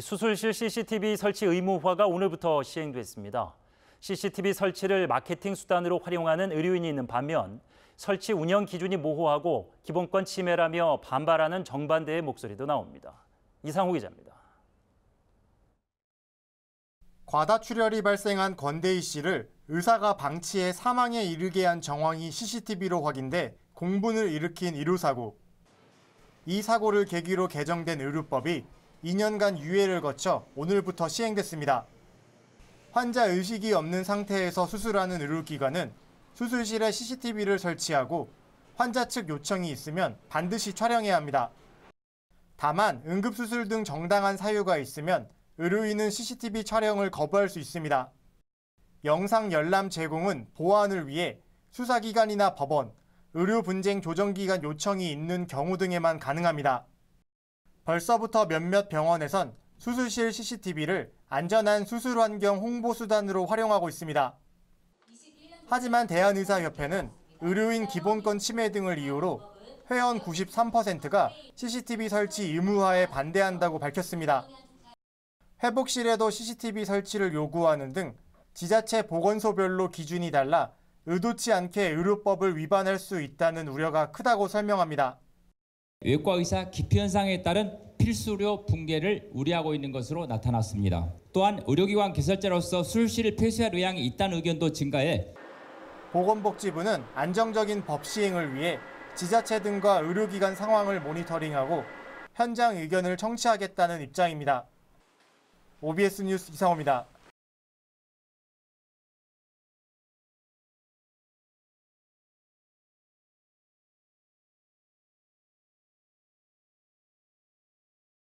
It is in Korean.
수술실 CCTV 설치 의무화가 오늘부터 시행됐습니다. CCTV 설치를 마케팅 수단으로 활용하는 의료인이 있는 반면 설치 운영 기준이 모호하고 기본권 침해라며 반발하는 정반대의 목소리도 나옵니다. 이상호 기자입니다. 과다출혈이 발생한 권대희 씨를 의사가 방치해 사망에 이르게 한 정황이 CCTV로 확인돼 공분을 일으킨 이루 사고. 이 사고를 계기로 개정된 의료법이 2년간 유예를 거쳐 오늘부터 시행됐습니다. 환자 의식이 없는 상태에서 수술하는 의료기관은 수술실에 CCTV를 설치하고 환자 측 요청이 있으면 반드시 촬영해야 합니다. 다만 응급수술 등 정당한 사유가 있으면 의료인은 CCTV 촬영을 거부할 수 있습니다. 영상 열람 제공은 보안을 위해 수사기관이나 법원, 의료 분쟁 조정기관 요청이 있는 경우 등에만 가능합니다. 벌써부터 몇몇 병원에선 수술실 CCTV를 안전한 수술 환경 홍보 수단으로 활용하고 있습니다. 하지만 대한의사협회는 의료인 기본권 침해 등을 이유로 회원 93%가 CCTV 설치 의무화에 반대한다고 밝혔습니다. 회복실에도 CCTV 설치를 요구하는 등 지자체 보건소별로 기준이 달라 의도치 않게 의료법을 위반할 수 있다는 우려가 크다고 설명합니다. 외과 의사 기피 현상에 따른 필수료 붕괴를 우려하고 있는 것으로 나타났습니다. 또한 의료기관 개설자로서 술실을 폐쇄할 의향이 있다는 의견도 증가해 보건복지부는 안정적인 법 시행을 위해 지자체 등과 의료기관 상황을 모니터링하고 현장 의견을 청취하겠다는 입장입니다. OBS 뉴스 이상호입니다.